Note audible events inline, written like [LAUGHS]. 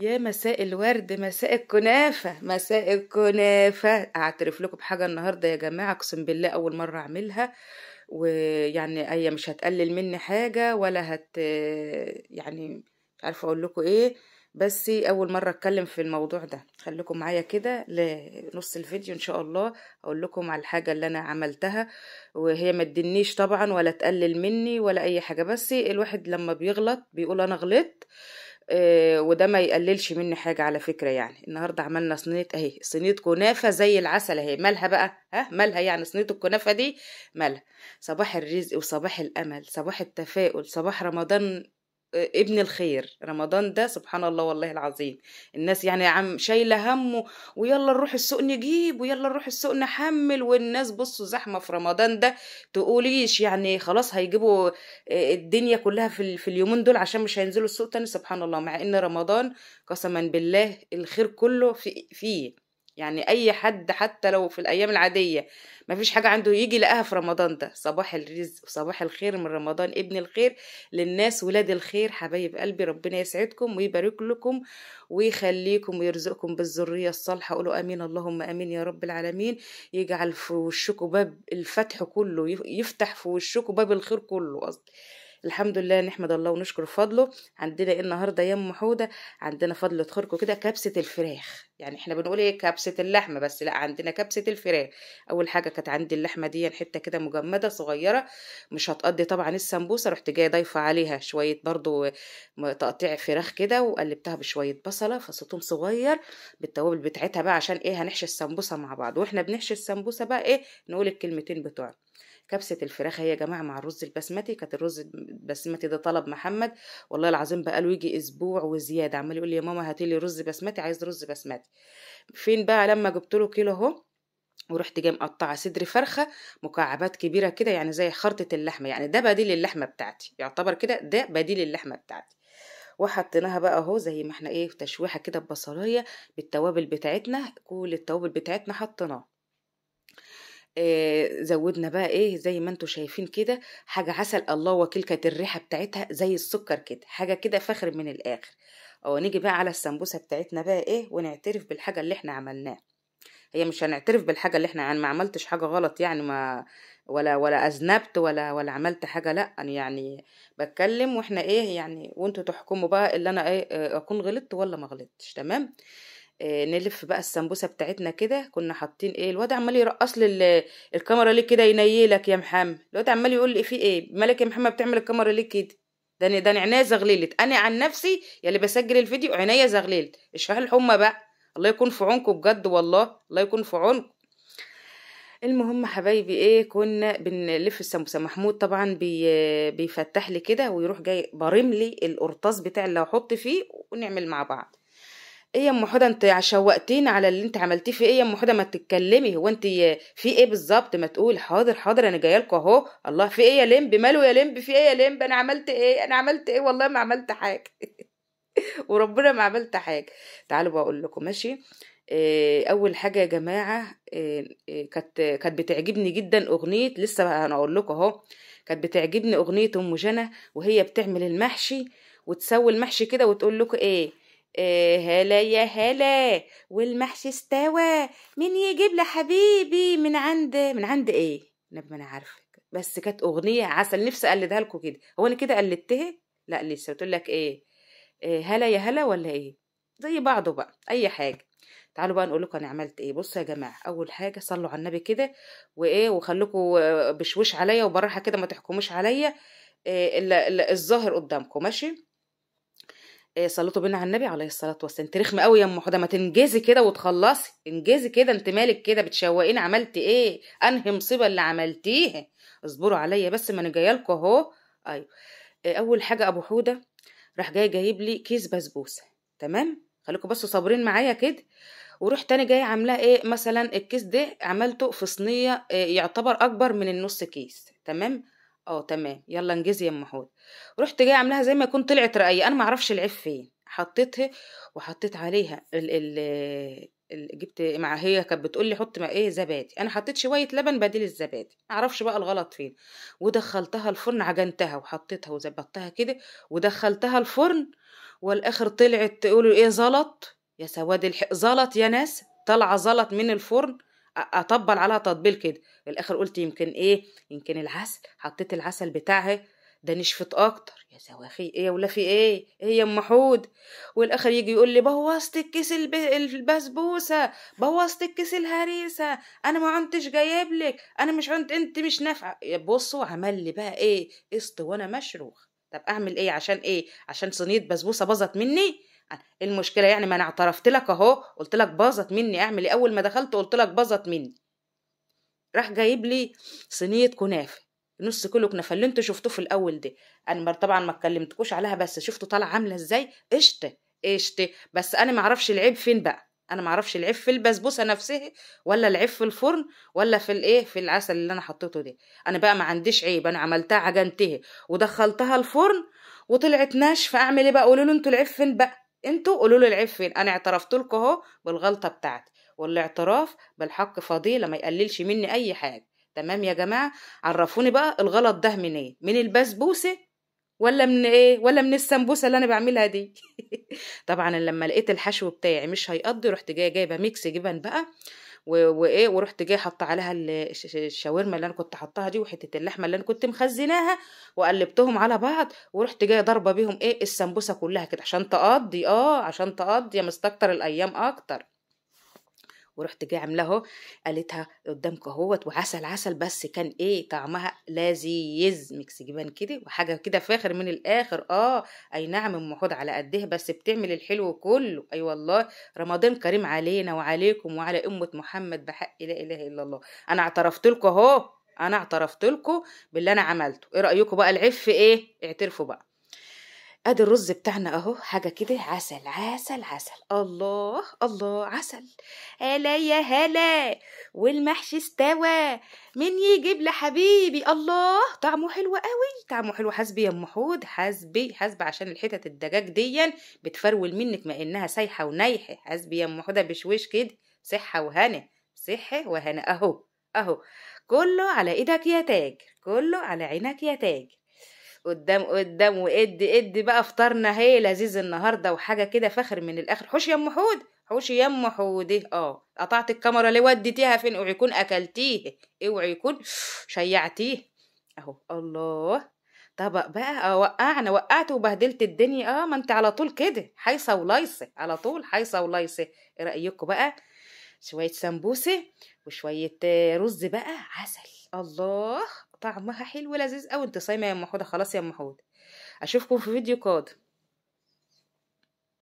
يا مساء الورد مساء الكنافة مساء الكنافة اعترف لكم بحاجة النهاردة يا جماعة اقسم بالله اول مرة اعملها ويعني أي مش هتقلل مني حاجة ولا هت يعني مش عارفة اقول لكم ايه بس اول مرة اتكلم في الموضوع ده خليكم معايا كده لنص الفيديو ان شاء الله اقول لكم على الحاجة اللي انا عملتها وهي ما تدنيش طبعا ولا تقلل مني ولا اي حاجة بس الواحد لما بيغلط بيقول انا غلطت آه، وده ما يقللش مني حاجة على فكرة يعني النهاردة عملنا صينية اهي صينية كنافة زي العسل اهي مالها بقى ها مالها يعني صينية الكنافة دي مالها صباح الرزق وصباح الامل صباح التفاؤل صباح رمضان ابن الخير رمضان ده سبحان الله والله العظيم الناس يعني عم شايله همه ويلا نروح السوق نجيب ويلا نروح السوق نحمل والناس بصوا زحمه في رمضان ده تقوليش يعني خلاص هيجيبوا آه، الدنيا كلها في, في اليومين دول عشان مش هينزلوا السوق تاني سبحان الله مع ان رمضان قسما بالله الخير كله في فيه يعني اي حد حتى لو في الايام العاديه ما فيش حاجه عنده يجي لقاها في رمضان ده صباح الرزق وصباح الخير من رمضان ابن الخير للناس ولاد الخير حبايب قلبي ربنا يسعدكم ويبارك لكم ويخليكم ويرزقكم بالذريه الصالحه قولوا امين اللهم امين يا رب العالمين يجعل في وشكم باب الفتح كله يفتح في وشكم باب الخير كله قصدي الحمد لله نحمد الله ونشكر فضله عندنا ايه النهارده يا ام حوده عندنا فضل تخرجوا كده كبسه الفراخ يعني احنا بنقول ايه كبسه اللحمه بس لا عندنا كبسه الفراخ اول حاجه كانت عندي اللحمه دي حته كده مجمده صغيره مش هتقضي طبعا السمبوسه رحت جايه ضايفه عليها شويه برضو تقطيع فراخ كده وقلبتها بشويه بصله فصوتهم صغير بالتوابل بتاعتها بقى عشان ايه هنحشي السمبوسه مع بعض واحنا بنحشي السمبوسه بقى ايه نقول الكلمتين بتوعنا كبسه الفراخ هي يا جماعه مع الرز البسمتي كانت الرز البسمتي ده طلب محمد والله العظيم بقاله يجي اسبوع وزياده عمال يقول لي يا ماما هاتي لي رز بسمتي عايز رز بسمتي فين بقى لما جبت له كيلو اهو ورحت جاي مقطعه صدر فرخه مكعبات كبيره كده يعني زي خرطه اللحمه يعني ده بديل اللحمه بتاعتي يعتبر كده ده بديل اللحمه بتاعتي وحطيناها بقى اهو زي ما احنا ايه تشويحه كده ببصلايه بالتوابل بتاعتنا كل التوابل بتاعتنا حطيناها زودنا بقى ايه زي ما انتم شايفين كده حاجه عسل الله وكيل كانت الريحه بتاعتها زي السكر كده حاجه كده فخر من الاخر او نيجي بقى على السمبوسه بتاعتنا بقى ايه ونعترف بالحاجه اللي احنا عملناها هي مش هنعترف بالحاجه اللي احنا يعني ما عملتش حاجه غلط يعني ما ولا ولا اذنبت ولا ولا عملت حاجه لا انا يعني بتكلم واحنا ايه يعني وانتوا تحكموا بقى اللي انا ايه اكون غلطت ولا ما غلطتش تمام آه، نلف بقى السمبوسه بتاعتنا كده كنا حاطين ايه الواد عمال يرقص لي الكاميرا ليه كده ينيلك يا محمد الواد عمال يقول لي في ايه مالك يا محمد بتعمل الكاميرا ليه كده ده ده عينيا زغللت انا عن نفسي يلي بسجل الفيديو عينيا زغللت اشفها الحمى بقى الله يكون في عونكم بجد والله الله يكون في عونكم المهم حبايبي ايه كنا بنلف السمبوسه محمود طبعا بي بيفتح لي كده ويروح جاي برملي القرطاس بتاع اللي هحط فيه ونعمل مع بعض ايه يا ام حوده انت شوقتينا على اللي انت عملتيه في ايه يا ام حوده ما تتكلمي هو انت في ايه بالظبط ما تقول حاضر حاضر انا جايه لكم اهو الله في ايه يا لمب ماله يا لمب في ايه يا لمب انا عملت ايه انا عملت ايه والله ما عملت حاجه [LAUGHS] وربنا ما عملت حاجه تعالوا بقول لكم ماشي آه، اول حاجه يا جماعه آه، آه، كانت كانت بتعجبني جدا اغنيه لسه انا اقول لكم اهو كانت بتعجبني اغنيه ام جنى وهي بتعمل المحشي وتسوي المحشي كده وتقول لكم ايه إيه هلا يا هلا والمحشي استوى مين يجيب لي حبيبي من عند من عند ايه انا ما انا عارفه بس كانت اغنيه عسل نفسي اقلدها لكم كده هو انا كده قلدتها لا لسه بتقول لك ايه, إيه هلا يا هلا ولا ايه زي بعضه بقى اي حاجه تعالوا بقى نقول لكم انا عملت ايه بصوا يا جماعه اول حاجه صلوا على النبي كده وايه وخليكم آه، بشويش عليا وبراحه كده ما تحكموش عليا إيه الظاهر قدامكم ماشي صلوا بينا على النبي عليه الصلاه والسلام انت رخمه قوي يا ام حدا ما تنجزي كده وتخلصي انجزي كده انت مالك كده بتشوقيني عملتي ايه انهي مصيبه اللي عملتيها اصبروا عليا بس ما انا جايه لكم اهو ايوه آه، اول حاجه ابو حوده راح جاي جايب لي كيس بسبوسه تمام خليكوا بس صابرين معايا كده وروح تاني جاي عاملاه ايه مثلا الكيس ده عملته في صينيه آه، يعتبر اكبر من النص كيس تمام اه تمام يلا انجزي يا ام حوت رحت جايه عاملاها زي ما يكون طلعت رقيه انا ما اعرفش العيب فين حطيتها وحطيت عليها ال ال جبت مع هي كانت بتقول لي حط مع ايه زبادي انا حطيت شويه لبن بديل الزبادي معرفش بقى الغلط فين ودخلتها الفرن عجنتها وحطيتها وظبطتها كده ودخلتها الفرن والاخر طلعت يقولوا ايه زلط يا سواد الحق زلط يا ناس طالعه زلط من الفرن اطبل عليها تطبيل كده في الاخر قلت يمكن ايه يمكن العسل حطيت العسل بتاعها ده نشفت اكتر يا زواخي ايه ولا في ايه ايه يا ام حود والاخر يجي يقول لي بوظت الكيس البسبوسه بوظت الكيس الهريسه انا ما عمتش جايب لك انا مش كنت انت مش نافعه بصوا عمل لي بقى ايه قسط وانا مشروخ طب اعمل ايه عشان ايه عشان صينيه بسبوسه باظت مني المشكله يعني ما انا اعترفت لك اهو قلت لك باظت مني اعمل ايه اول ما دخلت قلت لك باظت مني راح جايب لي صينيه كنافه نص كله كنافه اللي انتوا شفتوه في الاول ده انا طبعا ما اتكلمتكوش عليها بس شفتوا طالعه عامله ازاي قشطه قشطه بس انا ما اعرفش العيب فين بقى انا ما اعرفش العيب في البسبوسه نفسها ولا العيب في الفرن ولا في الايه في العسل اللي انا حطيته ده انا بقى ما عنديش عيب انا عملتها عجنتها ودخلتها الفرن وطلعت ناشفه اعمل ايه بقى قولوا له انتوا العيب فين بقى انتوا قولوا له العيب فين انا اعترفت لكم اهو بالغلطه بتاعتي والاعتراف بالحق فضيله ما يقللش مني اي حاجه تمام يا جماعه عرفوني بقى الغلط ده منين إيه؟ من البسبوسه ولا من ايه ولا من السمبوسه اللي انا بعملها دي [LAUGHS] طبعا لما لقيت الحشو بتاعي مش هيقضي رحت جايه جايبه ميكس جبن بقى وايه ورحت جاي حاطه عليها الشاورما اللي انا كنت حطها دي وحته اللحمه اللي انا كنت مخزناها وقلبتهم على بعض ورحت جاي ضاربه بيهم ايه السمبوسه كلها كده عشان تقضي اه عشان تقضي يا مستكتر الايام اكتر ورحت جاي اهو قالتها قدامك اهوت وعسل عسل بس كان ايه طعمها لذيذ ميكس جبان كده وحاجه كده فاخر من الاخر اه اي نعم ام حوض على قدها بس بتعمل الحلو كله اي أيوة والله رمضان كريم علينا وعليكم وعلى امه محمد بحق لا اله الا الله انا اعترفت لكم اهو انا اعترفت لكم باللي انا عملته ايه رايكم بقى العف ايه اعترفوا بقى ادي الرز بتاعنا اهو حاجه كده عسل عسل عسل الله الله عسل هلا يا هلا والمحشي استوى مين يجيب لحبيبي الله طعمه حلو قوي طعمه حلو حاسبي يا ام حود حاسبي حسبي عشان الحتت الدجاج ديا بتفرول منك ما انها سايحه ونايحه حاسبي يا ام حوده بشويش كده صحه وهنا صحه وهنا اهو اهو كله على ايدك يا تاج كله على عينك يا تاج قدام قدام واد اد بقى فطارنا هي لذيذ النهارده وحاجه كده فخر من الاخر حوش يا ام حود حوش يا ام حود إيه؟ اه قطعت الكاميرا ليه وديتيها فين اوعي يكون اكلتيه اوعي يكون [SNIFFS] شيعتيه اهو الله طبق بقى آه، وقعنا وقعت وبهدلت الدنيا اه ما انت على طول كده حيصه وليصه على طول حيصه وليصه ايه رايكم بقى شويه سمبوسه وشويه آه، رز بقى عسل الله طعمها حلو ولذيذ او انت صايمه يا ام حوده خلاص يا ام حوده اشوفكم في فيديو قادم